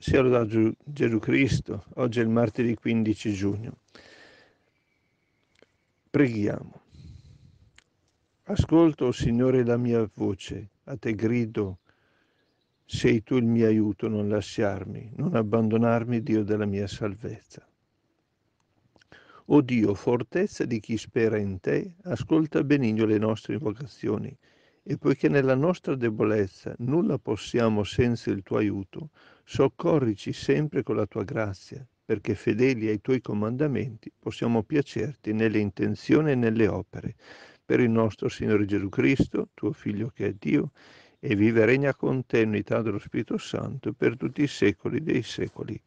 sia lodato Gesù Cristo, oggi è il martedì 15 giugno. Preghiamo. Ascolta, o Signore, la mia voce, a te grido, sei tu il mio aiuto, non lasciarmi, non abbandonarmi, Dio della mia salvezza. O Dio, fortezza di chi spera in te, ascolta benigno le nostre invocazioni, e poiché nella nostra debolezza nulla possiamo senza il tuo aiuto, Soccorrici sempre con la tua grazia, perché fedeli ai tuoi comandamenti possiamo piacerti nelle intenzioni e nelle opere. Per il nostro Signore Gesù Cristo, tuo Figlio che è Dio, e vive e regna con te in unità dello Spirito Santo per tutti i secoli dei secoli.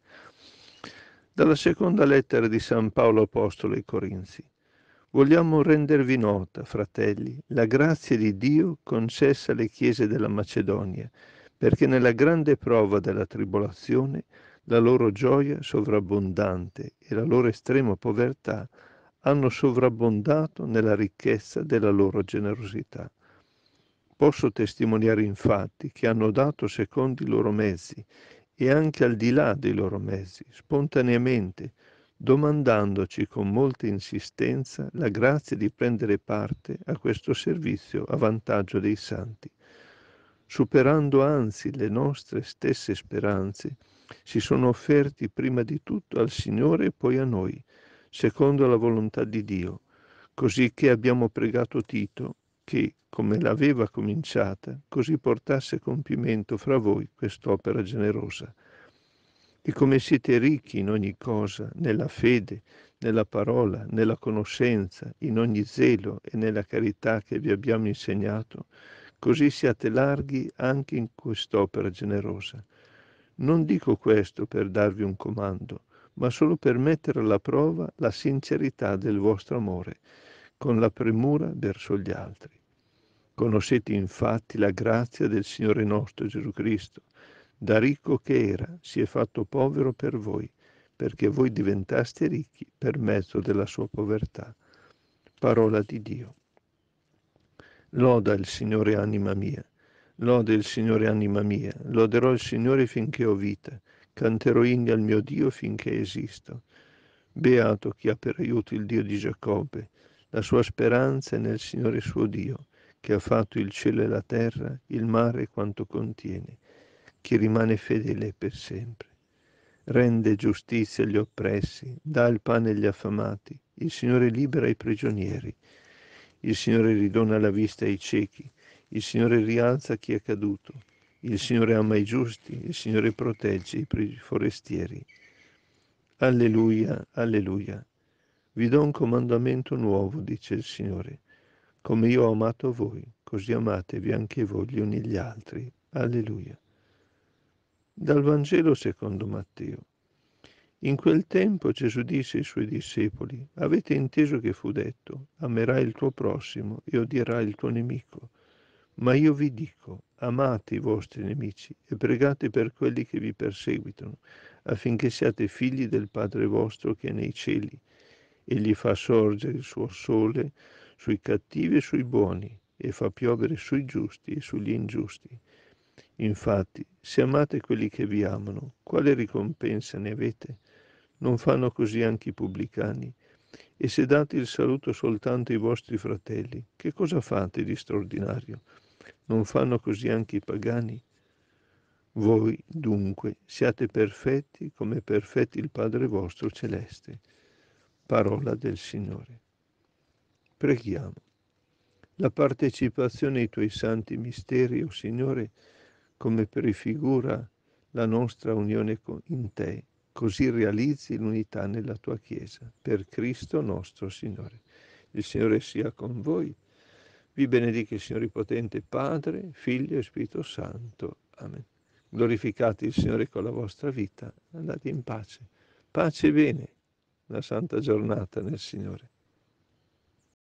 Dalla seconda lettera di San Paolo Apostolo ai Corinzi. Vogliamo rendervi nota, fratelli, la grazia di Dio concessa alle chiese della Macedonia perché nella grande prova della tribolazione la loro gioia sovrabbondante e la loro estrema povertà hanno sovrabbondato nella ricchezza della loro generosità. Posso testimoniare infatti che hanno dato secondo i loro mezzi e anche al di là dei loro mezzi, spontaneamente, domandandoci con molta insistenza la grazia di prendere parte a questo servizio a vantaggio dei santi superando anzi le nostre stesse speranze, si sono offerti prima di tutto al Signore e poi a noi, secondo la volontà di Dio, così che abbiamo pregato Tito che, come l'aveva cominciata, così portasse compimento fra voi quest'opera generosa. E come siete ricchi in ogni cosa, nella fede, nella parola, nella conoscenza, in ogni zelo e nella carità che vi abbiamo insegnato, così siate larghi anche in quest'opera generosa. Non dico questo per darvi un comando, ma solo per mettere alla prova la sincerità del vostro amore, con la premura verso gli altri. Conoscete infatti la grazia del Signore nostro Gesù Cristo. Da ricco che era, si è fatto povero per voi, perché voi diventaste ricchi per mezzo della sua povertà. Parola di Dio. Loda il Signore anima mia, loda il Signore anima mia, loderò il Signore finché ho vita, canterò inni al mio Dio finché esisto. Beato chi ha per aiuto il Dio di Giacobbe, la sua speranza è nel Signore suo Dio, che ha fatto il cielo e la terra, il mare e quanto contiene, che rimane fedele per sempre. Rende giustizia agli oppressi, dà il pane agli affamati, il Signore libera i prigionieri. Il Signore ridona la vista ai ciechi, il Signore rialza chi è caduto, il Signore ama i giusti, il Signore protegge i forestieri. Alleluia, alleluia. Vi do un comandamento nuovo, dice il Signore. Come io ho amato voi, così amatevi anche voi gli uni gli altri. Alleluia. Dal Vangelo secondo Matteo. In quel tempo Gesù disse ai suoi discepoli, avete inteso che fu detto, amerai il tuo prossimo e odierai il tuo nemico. Ma io vi dico, amate i vostri nemici e pregate per quelli che vi perseguitano, affinché siate figli del Padre vostro che è nei cieli. Egli fa sorgere il suo sole sui cattivi e sui buoni, e fa piovere sui giusti e sugli ingiusti. Infatti, se amate quelli che vi amano, quale ricompensa ne avete? Non fanno così anche i pubblicani. E se date il saluto soltanto ai vostri fratelli, che cosa fate di straordinario? Non fanno così anche i pagani? Voi dunque siate perfetti come perfetti il Padre vostro celeste. Parola del Signore. Preghiamo. La partecipazione ai tuoi santi misteri, o oh Signore, come prefigura la nostra unione in te così realizzi l'unità nella tua Chiesa, per Cristo nostro Signore. Il Signore sia con voi. Vi benedica il Signore potente, Padre, Figlio e Spirito Santo. Amen. Glorificate il Signore con la vostra vita. Andate in pace. Pace e bene. Una santa giornata nel Signore.